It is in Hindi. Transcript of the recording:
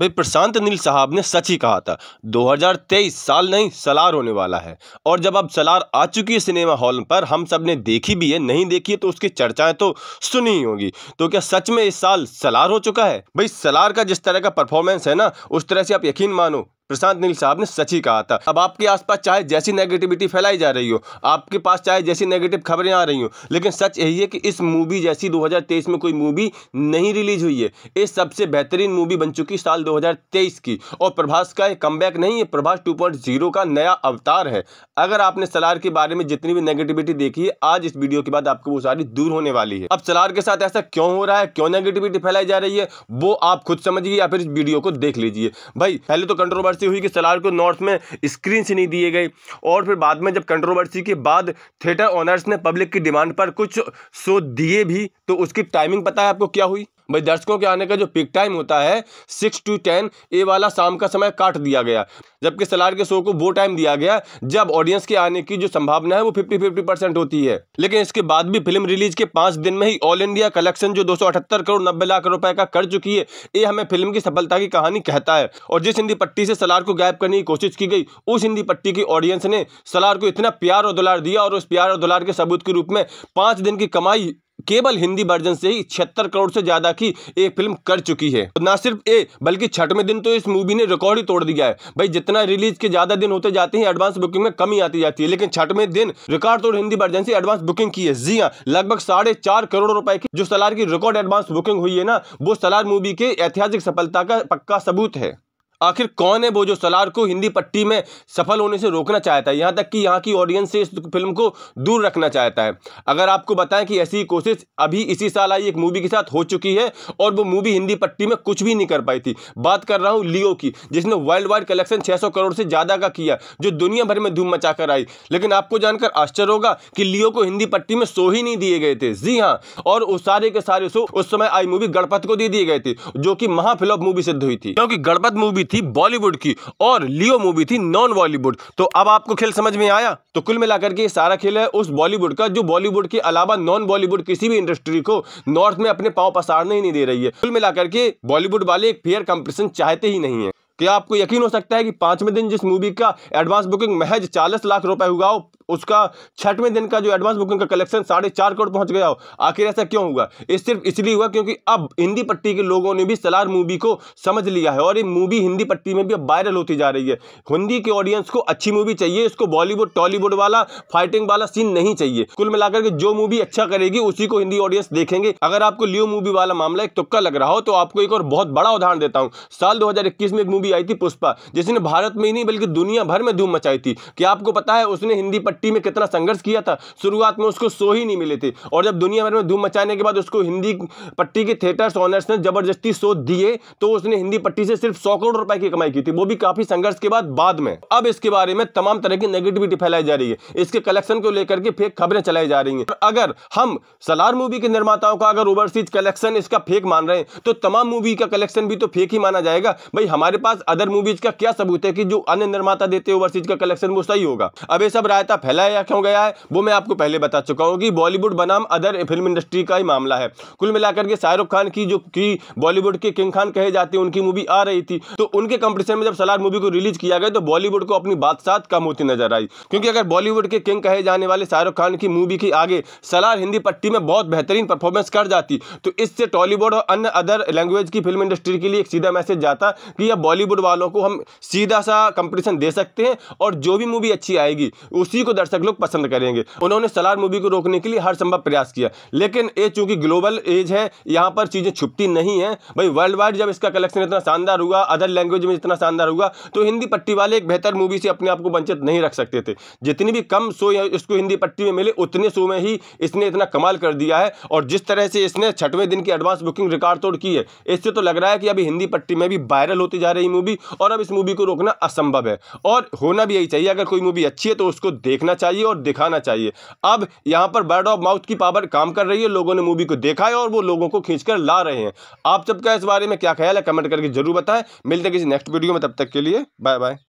भाई प्रशांत नील साहब ने सच ही कहा था 2023 साल नहीं सलार होने वाला है और जब अब सलार आ चुकी है सिनेमा हॉल पर हम सब ने देखी भी है नहीं देखी है तो उसकी चर्चाएं तो सुनी ही होगी तो क्या सच में इस साल सलार हो चुका है भाई सलार का जिस तरह का परफॉर्मेंस है ना उस तरह से आप यकीन मानो प्रशांत नील साहब ने सच ही कहा था अब आपके आसपास चाहे जैसी नेगेटिविटी फैलाई जा रही हो आपके पास चाहे जैसी नेगेटिव खबरें आ रही हो लेकिन सच यही है कि इस मूवी जैसी 2023 में कोई मूवी नहीं रिलीज हुई है ये सबसे बेहतरीन मूवी बन चुकी साल 2023 की और प्रभास का एक कम नहीं है प्रभास टू का नया अवतार है अगर आपने सलार के बारे में जितनी भी नेगेटिविटी देखी है आज इस वीडियो के बाद आपको वो सारी दूर होने वाली है अब सलार के साथ ऐसा क्यों हो रहा है क्यों नेगेटिविटी फैलाई जा रही है वो आप खुद समझिए या फिर इस वीडियो को देख लीजिए भाई पहले तो कंट्रोल कंट्रोवर्सी हुई कि सलार को नॉर्थ में स्क्रीन से नहीं दिए गए और फिर बाद में जब कंट्रोवर्सी के बाद थिएटर ऑनर्स ने पब्लिक की डिमांड पर कुछ शो दिए भी तो उसकी टाइमिंग पता है आपको क्या हुई भाई दर्शकों के आने का जो पिक टाइम होता है सिक्स टू टेन ए वाला शाम का समय काट दिया गया जबकि सलार के शो को वो टाइम दिया गया जब ऑडियंस के आने की जो संभावना है वो फिफ्टी फिफ्टी परसेंट होती है लेकिन इसके बाद भी फिल्म रिलीज के पांच दिन में ही ऑल इंडिया कलेक्शन जो दो करोड़ नब्बे लाख रुपए का कर चुकी है ये हमें फिल्म की सफलता की कहानी कहता है और जिस हिंदी पट्टी से सलार को गायब करने की कोशिश की गई उस हिंदी पट्टी की ऑडियंस ने सलार को इतना प्यार और दुलार दिया और उस प्यार और दुलार के सबूत के रूप में पाँच दिन की कमाई केवल हिंदी वर्जन से ही छिहत्तर करोड़ से ज़्यादा की ये फिल्म कर चुकी है तो ना सिर्फ ए बल्कि छठवें दिन तो इस मूवी ने रिकॉर्ड ही तोड़ दिया है भाई जितना रिलीज के ज़्यादा दिन होते जाते हैं एडवांस बुकिंग में कमी आती जाती है लेकिन छठवें दिन रिकॉर्ड तोड़ हिंदी वर्जन से एडवांस बुकिंग की है जी हाँ लगभग साढ़े चार करोड़ रुपए की जो सलार की रिकॉर्ड एडवांस बुकिंग हुई है ना वो सलार मूवी के ऐतिहासिक सफलता का पक्का सबूत है आखिर कौन है वो जो सलार को हिंदी पट्टी में सफल होने से रोकना चाहता है यहाँ तक कि यहाँ की ऑडियंस से इस फिल्म को दूर रखना चाहता है अगर आपको बताएं कि ऐसी कोशिश अभी इसी साल आई एक मूवी के साथ हो चुकी है और वो मूवी हिंदी पट्टी में कुछ भी नहीं कर पाई थी बात कर रहा हूँ लियो की जिसने वर्ल्ड वाइड कलेक्शन छः करोड़ से ज़्यादा का किया जो दुनिया भर में धूम मचा कर आई लेकिन आपको जानकर आश्चर्य होगा कि लियो को हिंदी पट्टी में शो ही नहीं दिए गए थे जी हाँ और उस सारे के सारे शो उस समय आई मूवी गणपत को दे दिए गए थे जो कि महाफिलॉप मूवी सिद्ध हुई थी क्योंकि गणपत मूवी मूवी थी बॉलीवुड की और लियो मूवी थी नॉन बॉलीवुड तो अब आपको खेल समझ में आया तो कुल मिलाकर के सारा खेल है उस बॉलीवुड का जो बॉलीवुड के अलावा नॉन बॉलीवुड किसी भी इंडस्ट्री को नॉर्थ में अपने पाव पसारने ही नहीं दे रही है कुल मिलाकर के बॉलीवुड वाले एक फेयर कंपटीशन चाहते ही नहीं है क्या आपको यकीन हो सकता है कि पांचवें दिन जिस मूवी का एडवांस बुकिंग महज चालीस लाख रुपए हुआ हो उसका छठवें दिन का जो एडवांस बुकिंग का कलेक्शन साढ़े चार करोड़ पहुंच गया हो आखिर ऐसा क्यों हुआ इस सिर्फ इसलिए हुआ क्योंकि अब हिंदी पट्टी के लोगों ने भी सलार मूवी को समझ लिया है और ये मूवी हिंदी पट्टी में भी अब वायरल होती जा रही है हिंदी के ऑडियंस को अच्छी मूवी चाहिए इसको बॉलीवुड टॉलीवुड वाला फाइटिंग वाला सीन नहीं चाहिए कुल मिलाकर के जो मूवी अच्छा करेगी उसी को हिंदी ऑडियंस देखेंगे अगर आपको लियो मूवी वाला मामला एक तुक्का लग रहा हो तो आपको एक और बहुत बड़ा उदाहरण देता हूँ साल दो में एक मूवी आई थी पुष्पा जिसने भारत में ही नहीं बल्कि दुनिया भर में धूम मचाई थी क्या आपको पता है उसने हिंदी भट्टी में कितना संघर्ष किया था शुरुआत में उसको शो ही नहीं मिले थे और जब दुनिया भर में धूम मचाने के बाद उसको हिंदी पट्टी के थिएटर्स ऑनर्स ने जबरदस्ती शो दिए तो उसने हिंदी पट्टी से सिर्फ सौ करोड़ रुपए की कमाई की थी वो भी काफी संघर्ष के बाद बाद में अब इसके बारे में तमाम तरह की नेगेटिविटी फैलाई जा रही है इसके कलेक्शन को लेकर के फेक खबरें चलाई जा रही है अगर हम सलार मूवी के निर्माताओं का अगर ओवरसीज कलेक्शन इसका फेक मान रहे हैं तो तमाम मूवी का कलेक्शन भी तो फेक ही माना जाएगा भाई हमारे पास अदर मूवीज का क्या सबूत है कि जो अन्य निर्माता देते हैं ओवरसीज का कलेक्शन वो सही होगा अब ये सब रायता फैला या क्यों गया है वो मैं आपको पहले बता चुका हूँ कि बॉलीवुड बनाम अदर फिल्म इंडस्ट्री का ही मामला है कुल मिलाकर के शाहरुख खान की जो कि बॉलीवुड के किंग खान कहे जाते हैं उनकी मूवी आ रही थी तो उनके कंपटीशन में जब सलार मूवी को रिलीज किया गया तो बॉलीवुड को अपनी बादशाह कम होती नजर आई क्योंकि अगर बॉलीवुड के किंग कहे जाने वाले शाहरुख खान की मूवी के आगे सलार हिंदी पट्टी में बहुत बेहतरीन परफॉर्मेंस कर जाती तो इससे टॉलीवुड और अन्य अदर लैंग्वेज की फिल्म इंडस्ट्री के लिए एक सीधा मैसेज जाता कि यह बॉलीवुड वालों को हम सीधा सा कंपटीशन दे सकते हैं और जो भी मूवी अच्छी आएगी उसी को दर्शक लोग पसंद करेंगे उन्होंने सलार मूवी को रोकने के लिए हर संभव प्रयास किया लेकिन ये चूंकि ग्लोबल एज है यहाँ पर चीज़ें छुपती नहीं है भाई वर्ल्ड वाइड जब इसका कलेक्शन इतना शानदार हुआ अदर लैंग्वेज में इतना शानदार हुआ तो हिंदी पट्टी वाले एक बेहतर मूवी से अपने आप को वंचित नहीं रख सकते थे जितनी भी कम शो इसको हिंदी पट्टी में मिले उतने शो में ही इसने इतना कमाल कर दिया है और जिस तरह से इसने छठवें दिन की एडवांस बुकिंग रिकॉर्ड तोड़ की है इससे तो लग रहा है कि अभी हिंदी पट्टी में भी वायरल होती जा रही मूवी और अब इस मूवी को रोकना असंभव है और होना भी यही चाहिए अगर कोई मूवी अच्छी है तो उसको देखना देखना चाहिए और दिखाना चाहिए अब यहाँ पर बर्ड ऑफ माउथ की पावर काम कर रही है लोगों ने मूवी को देखा है और वो लोगों को खींच कर ला रहे हैं आप सबका इस बारे में क्या ख्याल है कमेंट करके जरूर बताएं मिलते किसी नेक्स्ट वीडियो में तब तक के लिए बाय बाय